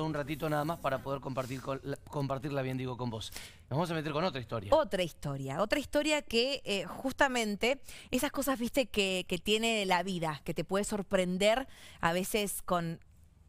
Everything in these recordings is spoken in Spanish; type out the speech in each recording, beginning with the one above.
un ratito nada más para poder compartir compartirla bien, digo, con vos. Nos vamos a meter con otra historia. Otra historia, otra historia que eh, justamente esas cosas, viste, que, que tiene la vida, que te puede sorprender a veces con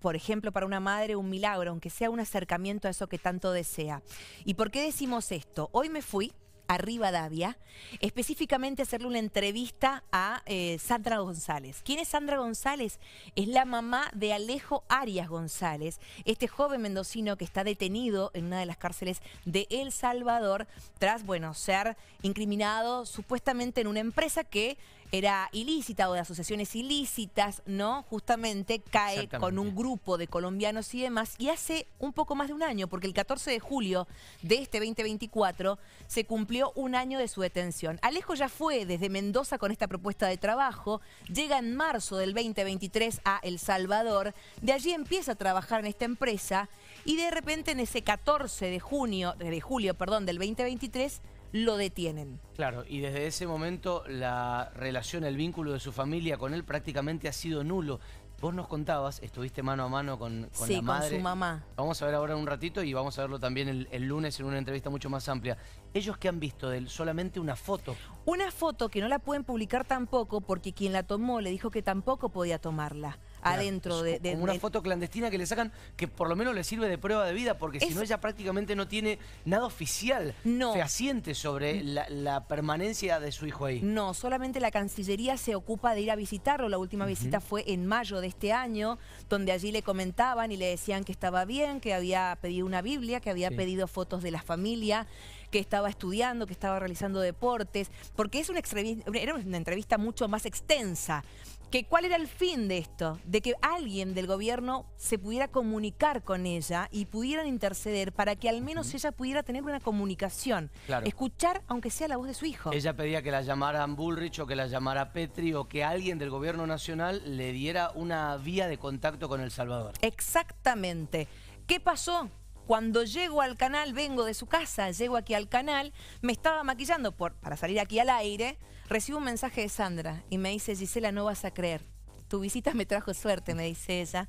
por ejemplo, para una madre un milagro, aunque sea un acercamiento a eso que tanto desea. ¿Y por qué decimos esto? Hoy me fui Arriba Davia, específicamente hacerle una entrevista a eh, Sandra González. ¿Quién es Sandra González? Es la mamá de Alejo Arias González, este joven mendocino que está detenido en una de las cárceles de El Salvador tras, bueno, ser incriminado supuestamente en una empresa que era ilícita o de asociaciones ilícitas, ¿no? Justamente cae con un grupo de colombianos y demás. Y hace un poco más de un año, porque el 14 de julio de este 2024 se cumplió un año de su detención. Alejo ya fue desde Mendoza con esta propuesta de trabajo, llega en marzo del 2023 a El Salvador, de allí empieza a trabajar en esta empresa y de repente en ese 14 de junio, de julio, perdón, del 2023 lo detienen. Claro, y desde ese momento la relación, el vínculo de su familia con él prácticamente ha sido nulo. Vos nos contabas, estuviste mano a mano con, la madre. con su mamá. Vamos a ver ahora un ratito y vamos a verlo también el, lunes en una entrevista mucho más amplia. ¿Ellos qué han visto de él? Solamente una foto. Una foto que no la pueden publicar tampoco porque quien la tomó le dijo que tampoco podía tomarla adentro de, Como una foto clandestina que le sacan que por lo menos le sirve de prueba de vida porque si no ella prácticamente no tiene nada oficial no. fehaciente sobre la, permanencia de su hijo ahí. No, solamente la Cancillería se ocupa de ir a visitarlo. La última visita fue en mayo de este año donde allí le comentaban y le decían que estaba bien, que había pedido una Biblia, que había pedido fotos de la familia que estaba estudiando, que estaba realizando deportes, porque es una entrevista, era una entrevista mucho más extensa. Que ¿Cuál era el fin de esto? De que alguien del gobierno se pudiera comunicar con ella y pudieran interceder para que al menos ella pudiera tener una comunicación. Escuchar, aunque sea la voz de su hijo. Ella pedía que la llamaran Bullrich o que la llamara Petri o que alguien del gobierno nacional le diera una vía de contacto con El Salvador. Exactamente. ¿Qué pasó? Cuando llego al canal, vengo de su casa, llego aquí al canal, me estaba maquillando por, para salir aquí al aire, recibo un mensaje de Sandra y me dice, Gisela, no vas a creer, tu visita me trajo suerte, me dice ella.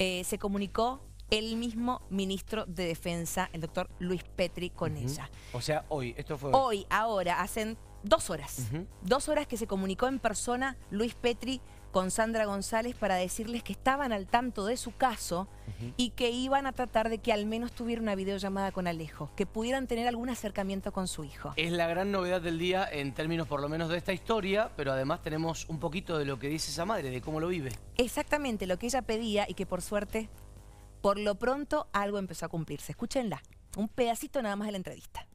Eh, se comunicó el mismo ministro de Defensa, el doctor Luis Petri, con ella. O sea, hoy, esto fue... Hoy, ahora, hacen dos horas. Dos horas que se comunicó en persona Luis Petri con Sandra González para decirles que estaban al tanto de su caso y que iban a tratar de que al menos tuviera una videollamada con Alejo, que pudieran tener algún acercamiento con su hijo. Es la gran novedad del día en términos por lo menos de esta historia, pero además tenemos un poquito de lo que dice esa madre, de cómo lo vive. Exactamente, lo que ella pedía y que por suerte, por lo pronto, algo empezó a cumplirse. Escúchenla, un pedacito nada más de la entrevista.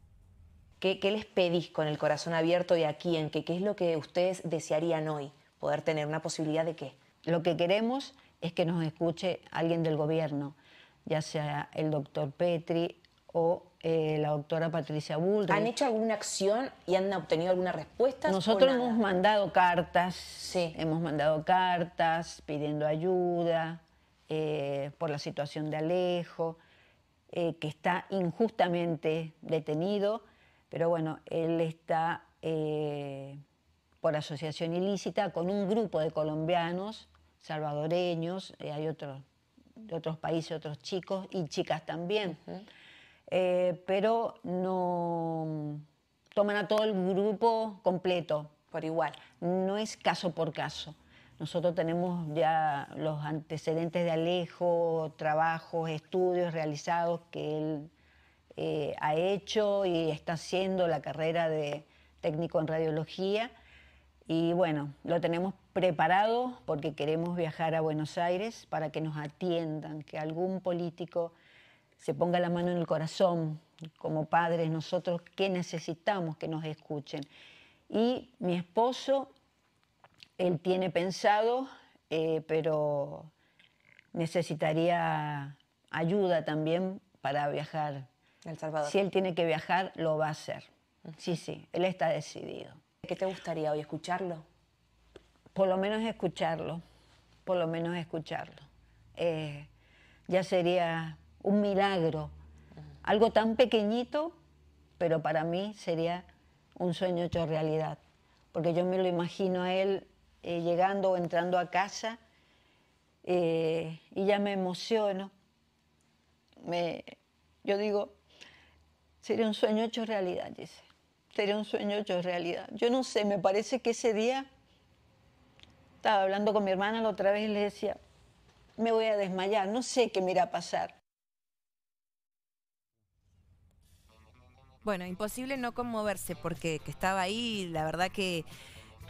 ¿Qué, les pedís con el corazón abierto y aquí en ¿Qué, ¿Qué es lo que ustedes desearían hoy? poder tener una posibilidad de que... Lo que queremos es que nos escuche alguien del gobierno, ya sea el doctor Petri o eh, la doctora Patricia Bulldog. ¿Han hecho alguna acción y han obtenido alguna respuesta? Nosotros hemos mandado cartas, sí. hemos mandado cartas pidiendo ayuda eh, por la situación de Alejo, eh, que está injustamente detenido, pero bueno, él está por asociación ilícita con un grupo de colombianos, salvadoreños, eh, hay otros de otros países, otros chicos y chicas también. Eh, pero no toman a todo el grupo completo. Por igual. No es caso por caso. Nosotros tenemos ya los antecedentes de Alejo, trabajos, estudios realizados que él eh, ha hecho y está haciendo la carrera de técnico en radiología y bueno, lo tenemos preparado porque queremos viajar a Buenos Aires para que nos atiendan, que algún político se ponga la mano en el corazón, como padres nosotros, que necesitamos que nos escuchen. Y mi esposo, él tiene pensado, eh, pero necesitaría ayuda también para viajar. El Salvador. Si él tiene que viajar, lo va a hacer. Sí, sí, él está decidido te gustaría hoy escucharlo? Por lo menos escucharlo, por lo menos escucharlo. Eh, ya sería un milagro, algo tan pequeñito, pero para mí sería un sueño hecho realidad, porque yo me lo imagino a él eh, llegando o entrando a casa eh, y ya me emociono. yo digo, sería un sueño hecho realidad, dice sería un sueño hecho realidad. Yo no sé, me parece que ese día estaba hablando con mi hermana la otra vez y le decía, me voy a desmayar, no sé qué me irá a pasar. Bueno, imposible no conmoverse porque que estaba ahí, la verdad que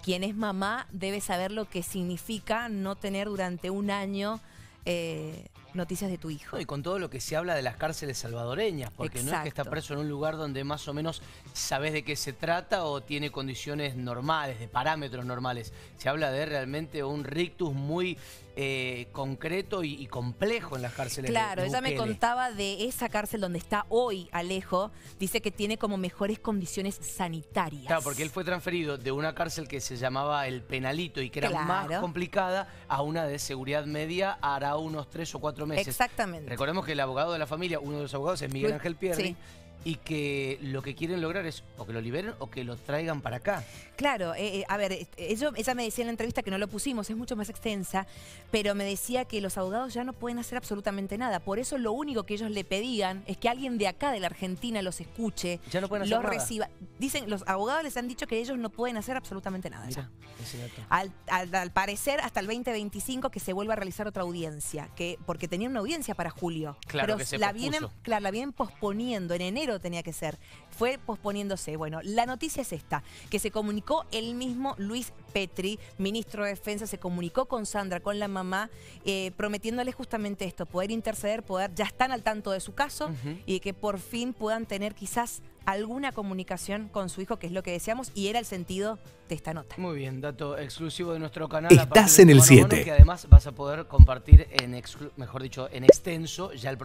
quien es mamá debe saber lo que significa no tener durante un año eh, noticias de tu hijo. y con todo lo que se habla de las cárceles salvadoreñas, porque no es que está preso en un lugar donde más o menos sabes de qué se trata o tiene condiciones normales, de parámetros normales. Se habla de realmente un rictus muy eh, concreto y, complejo en las cárceles. Claro, de, ella me contaba de esa cárcel donde está hoy Alejo, dice que tiene como mejores condiciones sanitarias. Claro, porque él fue transferido de una cárcel que se llamaba El Penalito y que era más complicada a una de seguridad media hará unos tres o cuatro meses. Exactamente. Recordemos que el abogado de la familia, uno de los abogados es Miguel Ángel Pierri y que lo que quieren lograr es o que lo liberen o que lo traigan para acá. Claro, eh, eh, a ver, eh, ella me decía en la entrevista que no lo pusimos, es mucho más extensa, pero me decía que los abogados ya no pueden hacer absolutamente nada. Por eso lo único que ellos le pedían es que alguien de acá, de la Argentina, los escuche. Ya los reciba. Dicen, los abogados les han dicho que ellos no pueden hacer absolutamente nada ya. Al, al, parecer, hasta el 2025 que se vuelva a realizar otra audiencia, que porque tenían una audiencia para julio. Claro, pero la, claro, la vienen posponiendo en enero tenía que ser. Fue posponiéndose. Bueno, la noticia es esta, que se comunicó el mismo Luis Petri, ministro de Defensa, se comunicó con Sandra, con la mamá, eh, prometiéndole justamente esto, poder interceder, poder, ya están al tanto de su caso y que por fin puedan tener quizás alguna comunicación con su hijo, que es lo que deseamos, y era el sentido de esta nota. Muy bien, dato exclusivo de nuestro canal. Estás en el 7. Que además vas a poder compartir en, mejor dicho, en extenso ya el